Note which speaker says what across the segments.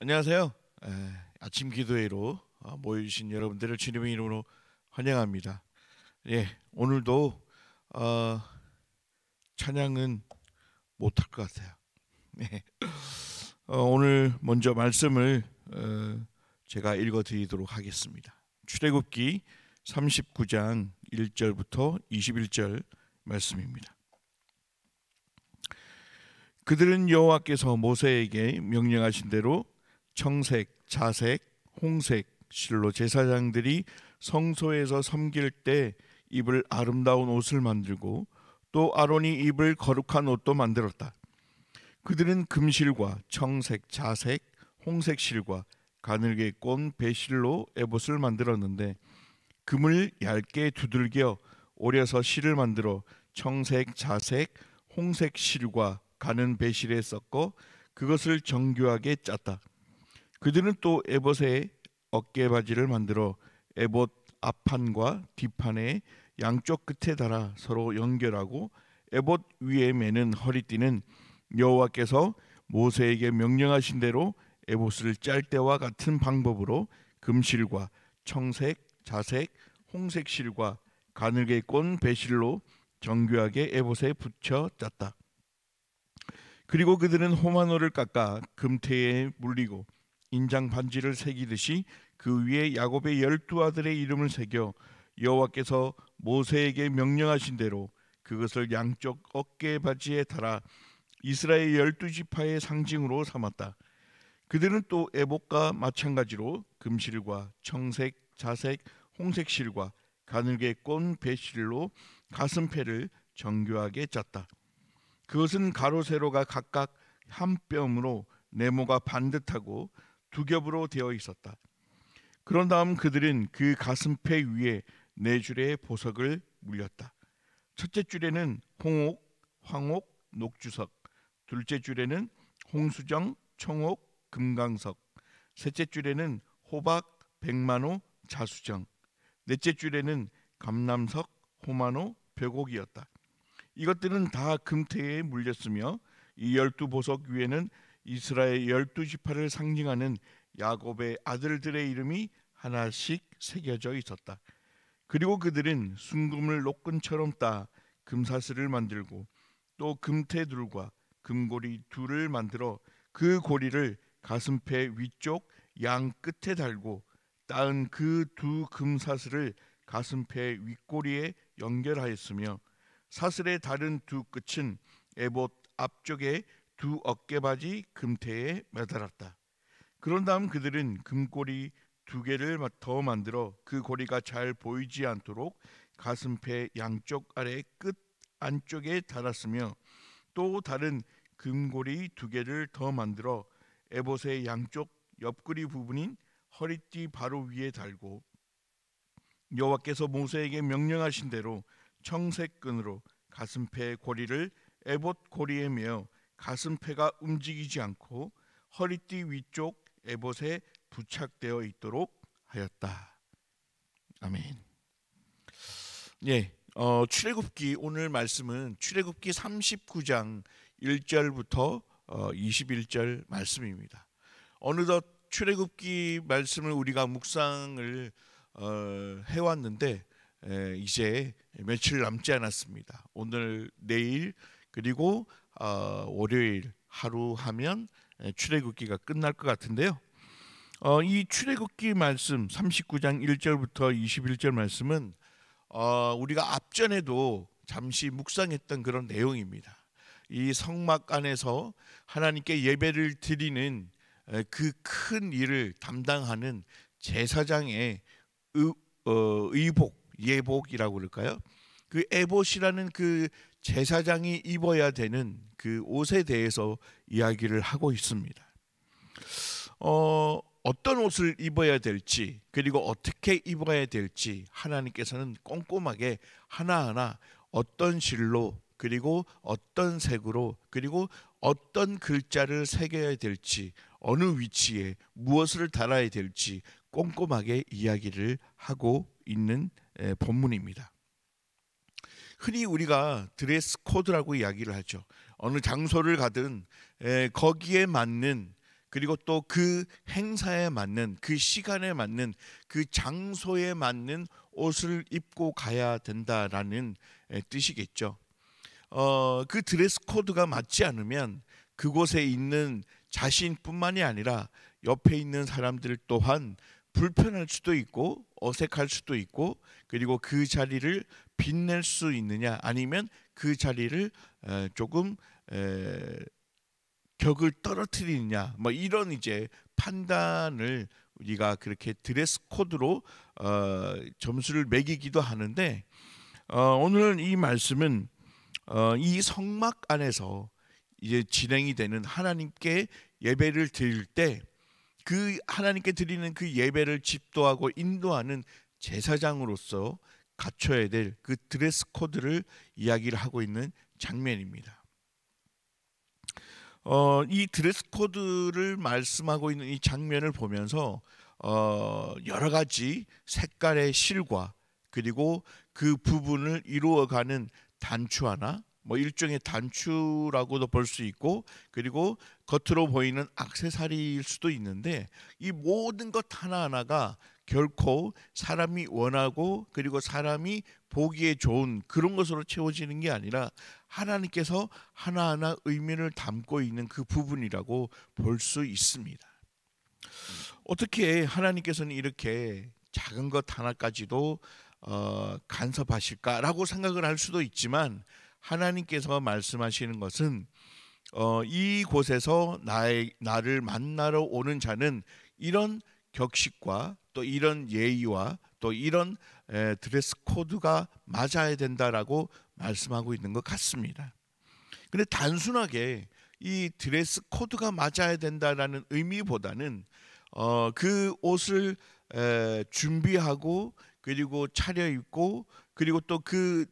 Speaker 1: 안녕하세요. 예, 아침 기도회로 아, 모여신 여러분들을 주님의 이름으로 환영합니다. 예, 오늘도 어, 찬양은 못할 것 같아요. 네. 어, 오늘 먼저 말씀을 어, 제가 읽어드리도록 하겠습니다. 출애굽기 39장 1절부터 21절 말씀입니다. 그들은 여호와께서 모세에게 명령하신 대로 청색, 자색, 홍색 실로 제사장들이 성소에서 섬길 때 입을 아름다운 옷을 만들고 또 아론이 입을 거룩한 옷도 만들었다. 그들은 금실과 청색, 자색, 홍색 실과 가늘게 꼰 배실로 에봇을 만들었는데 금을 얇게 두들겨 오려서 실을 만들어 청색, 자색, 홍색 실과 가는 배실에 섞어 그것을 정교하게 짰다. 그들은 또 에봇의 어깨바지를 만들어 에봇 앞판과 뒷판의 양쪽 끝에 달아 서로 연결하고 에봇 위에 매는 허리띠는 여호와께서 모세에게 명령하신 대로 에봇을 짤 때와 같은 방법으로 금실과 청색, 자색, 홍색 실과 가늘게 꼰 배실로 정교하게 에봇에 붙여 짰다. 그리고 그들은 호마노를 깎아 금태에 물리고 인장 반지를 새기듯이 그 위에 야곱의 열두 아들의 이름을 새겨 여호와께서 모세에게 명령하신 대로 그것을 양쪽 어깨 바지에 달아 이스라엘 열두 지파의 상징으로 삼았다. 그들은 또애복과 마찬가지로 금실과 청색, 자색, 홍색 실과 가늘게 꼰 배실로 가슴패를 정교하게 짰다. 그것은 가로 세로가 각각 한 뼘으로 네모가 반듯하고 두 겹으로 되어 있었다. 그런 다음 그들은 그 가슴패 위에 네 줄의 보석을 물렸다. 첫째 줄에는 홍옥, 황옥, 녹주석, 둘째 줄에는 홍수정, 청옥, 금강석, 셋째 줄에는 호박, 백만호, 자수정, 넷째 줄에는 감남석, 호만호, 벼곡이었다. 이것들은 다 금태에 물렸으며 이 열두 보석 위에는 이스라엘 열두 지파를 상징하는 야곱의 아들들의 이름이 하나씩 새겨져 있었다. 그리고 그들은 순금을 녹근처럼 따 금사슬을 만들고 또 금테둘과 금고리 둘을 만들어 그 고리를 가슴패 위쪽 양 끝에 달고 따은 그 두 금사슬을 가슴패 윗고리에 연결하였으며 사슬의 다른 두 끝은 에봇 앞쪽에 두 어깨바지 금태에 매달았다. 그런 다음 그들은 금고리 두 개를 더 만들어 그 고리가 잘 보이지 않도록 가슴패 양쪽 아래 끝 안쪽에 달았으며 또 다른 금고리 두 개를 더 만들어 에봇의 양쪽 옆구리 부분인 허리띠 바로 위에 달고 여호와께서 모세에게 명령하신 대로 청색 끈으로 가슴패 고리를 에봇 고리에 매어 가슴패가 움직이지 않고 허리띠 위쪽 에봇에 부착되어 있도록 하였다. 아멘. 예, 어, 출애굽기 오늘 말씀은 출애굽기 39장 1절부터 어, 21절 말씀입니다. 어느덧 출애굽기 말씀을 우리가 묵상을 어, 해왔는데 에, 이제 며칠 남지 않았습니다. 오늘 내일 그리고 어, 월요일 하루 하면 출애굽기가 끝날 것 같은데요. 어, 이 출애굽기 말씀 39장 1절부터 21절 말씀은 어, 우리가 앞전에도 잠시 묵상했던 그런 내용입니다. 이 성막 안에서 하나님께 예배를 드리는 그 큰 일을 담당하는 제사장의 의, 어, 의복, 예복이라고 그럴까요? 그 에봇이라는 그 제사장이 입어야 되는 그 옷에 대해서 이야기를 하고 있습니다. 어, 어떤 옷을 입어야 될지 그리고 어떻게 입어야 될지 하나님께서는 꼼꼼하게 하나하나 어떤 실로 그리고 어떤 색으로 그리고 어떤 글자를 새겨야 될지 어느 위치에 무엇을 달아야 될지 꼼꼼하게 이야기를 하고 있는 본문입니다. 흔히 우리가 드레스 코드라고 이야기를 하죠. 어느 장소를 가든 거기에 맞는 그리고 또 그 행사에 맞는 그 시간에 맞는 그 장소에 맞는 옷을 입고 가야 된다라는 뜻이겠죠. 어, 그 드레스 코드가 맞지 않으면 그곳에 있는 자신뿐만이 아니라 옆에 있는 사람들 또한 불편할 수도 있고 어색할 수도 있고 그리고 그 자리를 빛낼 수 있느냐 아니면 그 자리를 조금 격을 떨어뜨리느냐 뭐 이런 이제 판단을 우리가 그렇게 드레스 코드로 어, 점수를 매기기도 하는데 어, 오늘 이 말씀은 어, 이 성막 안에서 이제 진행이 되는 하나님께 예배를 드릴 때 그 하나님께 드리는 그 예배를 집도하고 인도하는 제사장으로서 갖춰야 될 그 드레스 코드를 이야기를 하고 있는 장면입니다. 어, 이 드레스 코드를 말씀하고 있는 이 장면을 보면서 어, 여러 가지 색깔의 실과 그리고 그 부분을 이루어가는 단추 하나 뭐 일종의 단추라고도 볼 수 있고 그리고 겉으로 보이는 악세사리일 수도 있는데 이 모든 것 하나하나가 결코 사람이 원하고 그리고 사람이 보기에 좋은 그런 것으로 채워지는 게 아니라 하나님께서 하나하나 의미를 담고 있는 그 부분이라고 볼 수 있습니다. 어떻게 하나님께서는 이렇게 작은 것 하나까지도 어, 간섭하실까라고 생각을 할 수도 있지만 하나님께서 말씀하시는 것은 어, 이곳에서 나의, 나를 만나러 오는 자는 이런 격식과 또 이런 예의와 또 이런 드레스 코드가 맞아야 된다라고 말씀하고 있는 것 같습니다. 근데 단순하게 이 드레스 코드가 맞아야 된다라는 의미보다는 어, 그 옷을 에, 준비하고 그리고 차려입고 그리고 또그그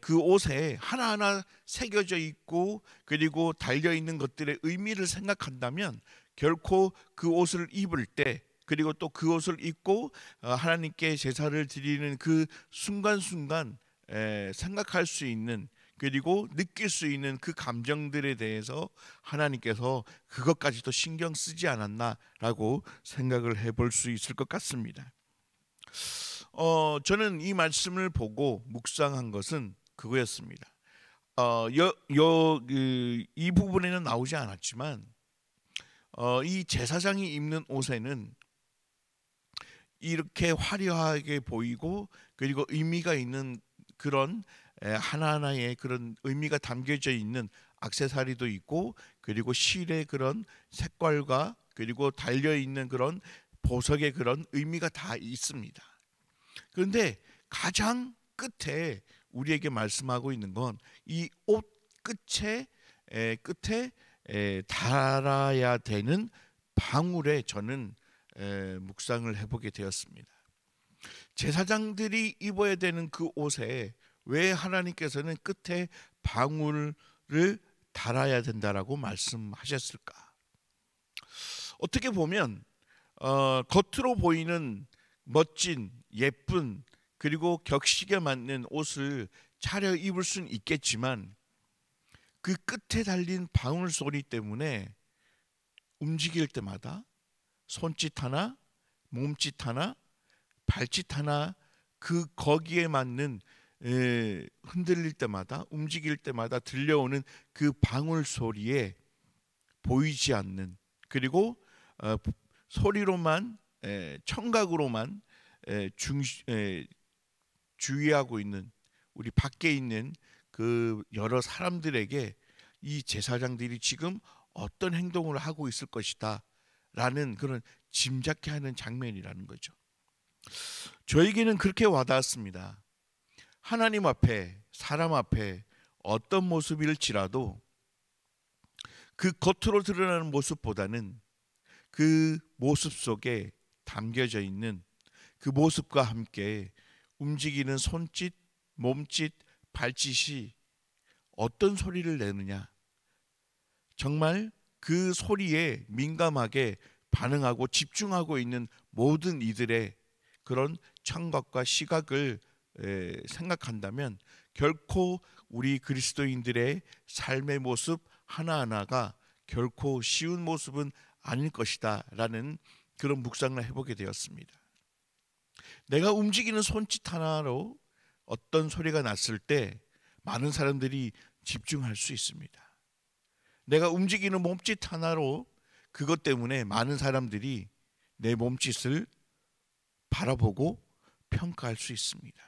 Speaker 1: 그 옷에 하나하나 새겨져 있고 그리고 달려 있는 것들의 의미를 생각한다면 결코 그 옷을 입을 때 그리고 또 그 옷을 입고 어, 하나님께 제사를 드리는 그 순간순간 생각할 수 있는 그리고 느낄 수 있는 그 감정들에 대해서 하나님께서 그것까지도 신경 쓰지 않았나라고 생각을 해볼 수 있을 것 같습니다. 어, 저는 이 말씀을 보고 묵상한 것은 그거였습니다. 어, 여, 여, 그, 이 부분에는 나오지 않았지만 어, 이 제사장이 입는 옷에는 이렇게 화려하게 보이고 그리고 의미가 있는 그런 하나하나의 그런 의미가 담겨져 있는 악세사리도 있고 그리고 실의 그런 색깔과 그리고 달려 있는 그런 보석의 그런 의미가 다 있습니다. 그런데 가장 끝에 우리에게 말씀하고 있는 건 이 옷 끝에 끝 에, 달아야 되는 방울에 저는 묵상을 해보게 되었습니다. 제사장들이 입어야 되는 그 옷에 왜 하나님께서는 끝에 방울을 달아야 된다라고 말씀하셨을까? 어떻게 보면 어, 겉으로 보이는 멋진 예쁜 그리고 격식에 맞는 옷을 차려 입을 수는 있겠지만 그 끝에 달린 방울 소리 때문에 움직일 때마다 손짓 하나, 몸짓 하나, 발짓 하나 그 거기에 맞는 에, 흔들릴 때마다 움직일 때마다 들려오는 그 방울 소리에 보이지 않는 그리고 어, 소리로만 에, 청각으로만 에, 중, 주의하고 있는 우리 밖에 있는 그 여러 사람들에게 이 제사장들이 지금 어떤 행동을 하고 있을 것이다 라는 그런 짐작케 하는 장면이라는 거죠. 저에게는 그렇게 와닿았습니다. 하나님 앞에 사람 앞에 어떤 모습일지라도 그 겉으로 드러나는 모습보다는 그 모습 속에 담겨져 있는 그 모습과 함께 움직이는 손짓, 몸짓, 발짓이 어떤 소리를 내느냐. 정말 그 소리에 민감하게 반응하고 집중하고 있는 모든 이들의 그런 청각과 시각을 생각한다면 결코 우리 그리스도인들의 삶의 모습 하나하나가 결코 쉬운 모습은 아닐 것이다라는 그런 묵상을 해보게 되었습니다. 내가 움직이는 손짓 하나로 어떤 소리가 났을 때 많은 사람들이 집중할 수 있습니다. 내가 움직이는 몸짓 하나로 그것 때문에 많은 사람들이 내 몸짓을 바라보고 평가할 수 있습니다.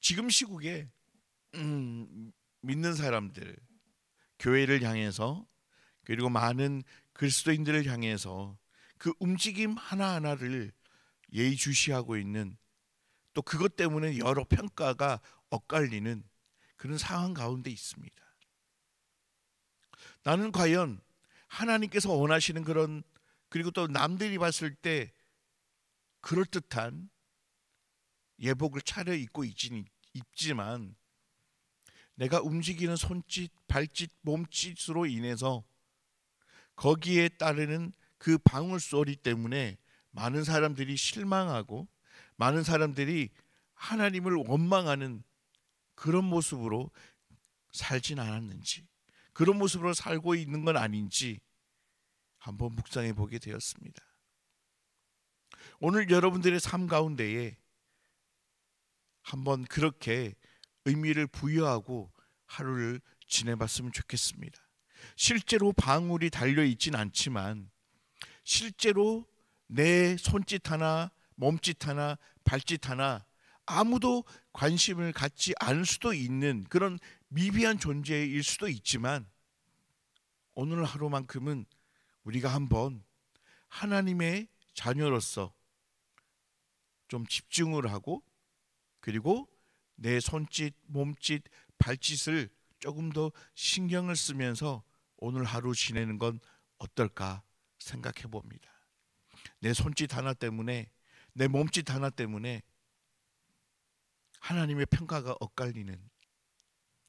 Speaker 1: 지금 시국에 음, 믿는 사람들, 교회를 향해서 그리고 많은 그리스도인들을 향해서 그 움직임 하나하나를 예의주시하고 있는 또 그것 때문에 여러 평가가 엇갈리는 그런 상황 가운데 있습니다. 나는 과연 하나님께서 원하시는 그런 그리고 또 남들이 봤을 때 그럴듯한 예복을 차려 입고 있진, 있지만 내가 움직이는 손짓, 발짓, 몸짓으로 인해서 거기에 따르는 그 방울 소리 때문에 많은 사람들이 실망하고 많은 사람들이 하나님을 원망하는 그런 모습으로 살진 않았는지 그런 모습으로 살고 있는 건 아닌지 한번 묵상해 보게 되었습니다. 오늘 여러분들의 삶 가운데에 한번 그렇게 의미를 부여하고 하루를 지내봤으면 좋겠습니다. 실제로 방울이 달려 있진 않지만 실제로 내 손짓 하나, 몸짓 하나, 발짓 하나 아무도 관심을 갖지 않을 수도 있는 그런 미비한 존재일 수도 있지만 오늘 하루만큼은 우리가 한번 하나님의 자녀로서 좀 집중을 하고 그리고 내 손짓, 몸짓, 발짓을 조금 더 신경을 쓰면서 오늘 하루 지내는 건 어떨까 생각해 봅니다. 내 손짓 하나 때문에 내 몸짓 하나 때문에 하나님의 평가가 엇갈리는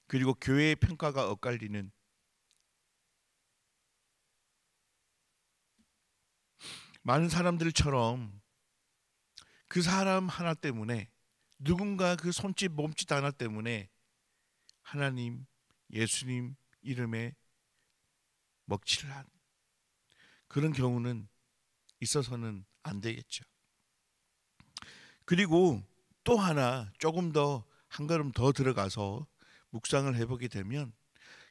Speaker 1: 그리고 교회의 평가가 엇갈리는 많은 사람들처럼 그 사람 하나 때문에 누군가 그 손짓 몸짓 하나 때문에 하나님 예수님 이름에 먹칠을 한 그런 경우는 있어서는 안 되겠죠. 그리고 또 하나 조금 더 한 걸음 더 들어가서 묵상을 해보게 되면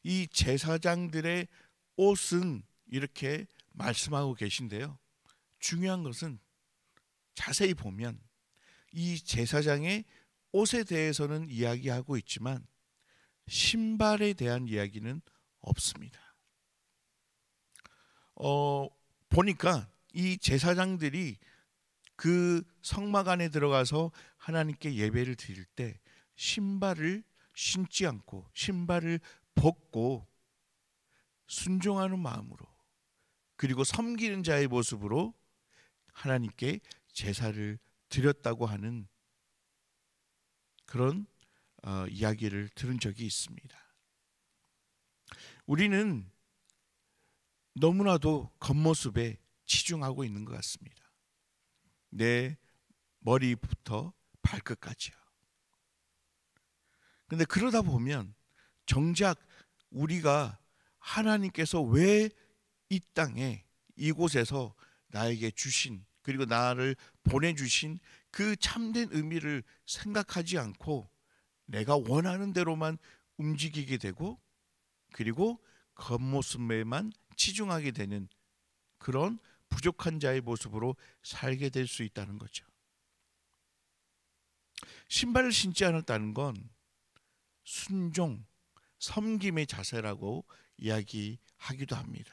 Speaker 1: 이 제사장들의 옷은 이렇게 말씀하고 계신데요. 중요한 것은 자세히 보면 이 제사장의 옷에 대해서는 이야기하고 있지만 신발에 대한 이야기는 없습니다. 어, 보니까 이 제사장들이 그 성막 안에 들어가서 하나님께 예배를 드릴 때 신발을 신지 않고 신발을 벗고 순종하는 마음으로 그리고 섬기는 자의 모습으로 하나님께 제사를 드렸다고 하는 그런 어, 이야기를 들은 적이 있습니다. 우리는 너무나도 겉모습에 치중하고 있는 것 같습니다. 내 머리부터 발끝까지요. 근데 그러다 보면 정작 우리가 하나님께서 왜 이 땅에 이곳에서 나에게 주신 그리고 나를 보내주신 그 참된 의미를 생각하지 않고 내가 원하는 대로만 움직이게 되고 그리고 겉모습에만 치중하게 되는 그런 부족한 자의 모습으로 살게 될 수 있다는 거죠. 신발을 신지 않았다는 건 순종, 섬김의 자세라고 이야기하기도 합니다.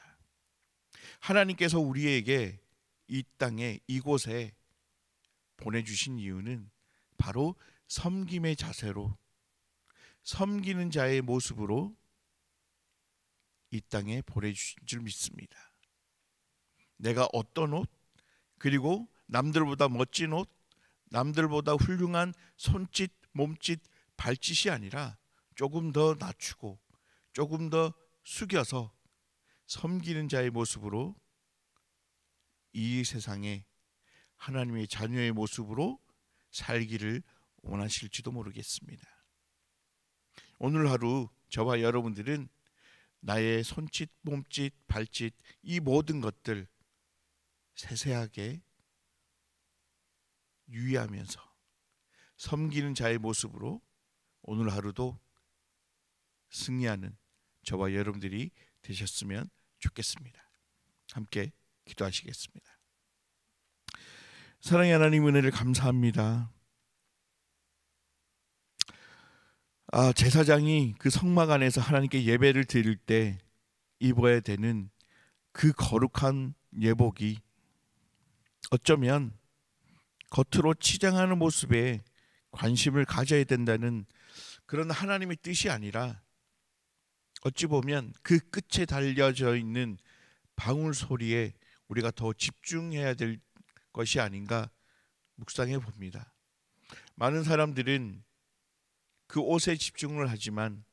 Speaker 1: 하나님께서 우리에게 이 땅에 이곳에 보내주신 이유는 바로 섬김의 자세로 섬기는 자의 모습으로 이 땅에 보내주신 줄 믿습니다. 내가 어떤 옷 그리고 남들보다 멋진 옷 남들보다 훌륭한 손짓 몸짓 발짓이 아니라 조금 더 낮추고 조금 더 숙여서 섬기는 자의 모습으로 이 세상에 하나님의 자녀의 모습으로 살기를 원하실지도 모르겠습니다. 오늘 하루 저와 여러분들은 나의 손짓, 몸짓, 발짓 이 모든 것들 세세하게 유의하면서 섬기는 자의 모습으로 오늘 하루도 승리하는 저와 여러분들이 되셨으면 좋겠습니다. 함께 기도하시겠습니다. 사랑의 하나님 은혜를 감사합니다. 아, 제사장이 그 성막 안에서 하나님께 예배를 드릴 때 입어야 되는 그 거룩한 예복이 어쩌면 겉으로 치장하는 모습에 관심을 가져야 된다는 그런 하나님의 뜻이 아니라 어찌 보면 그 끝에 달려져 있는 방울 소리에 우리가 더 집중해야 될 것이 아닌가 묵상해 봅니다. 많은 사람들은 그 옷에 집중을 하지만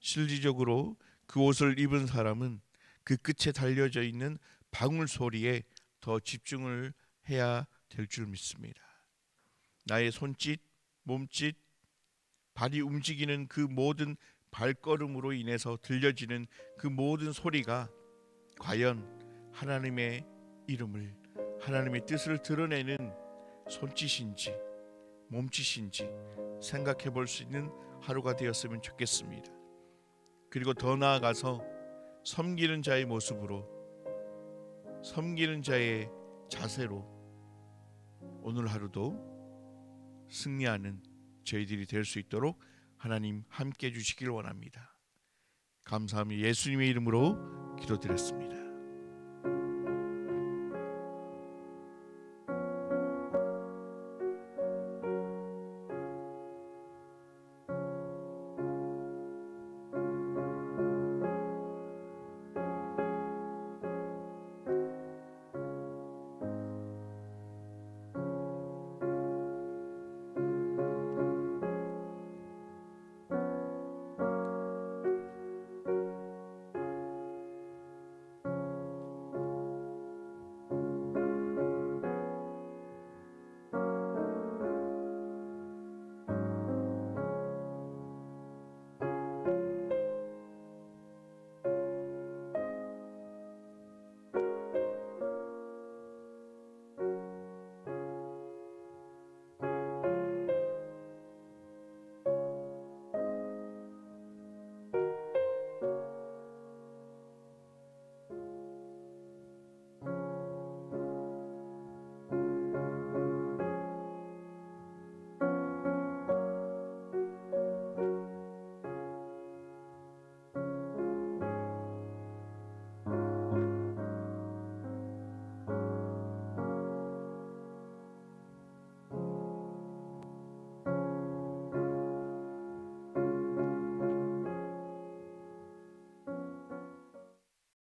Speaker 1: 실질적으로 그 옷을 입은 사람은 그 끝에 달려져 있는 방울 소리에 더 집중을 해야 될 줄 믿습니다. 나의 손짓, 몸짓, 발이 움직이는 그 모든 발걸음으로 인해서 들려지는 그 모든 소리가 과연 하나님의 이름을 하나님의 뜻을 드러내는 손짓인지 몸짓인지 생각해 볼 수 있는 하루가 되었으면 좋겠습니다. 그리고 더 나아가서 섬기는 자의 모습으로 섬기는 자의 자세로 오늘 하루도 승리하는 저희들이 될 수 있도록 하나님 함께 해 주시길 원합니다. 감사합니다. 예수님의 이름으로 기도드렸습니다.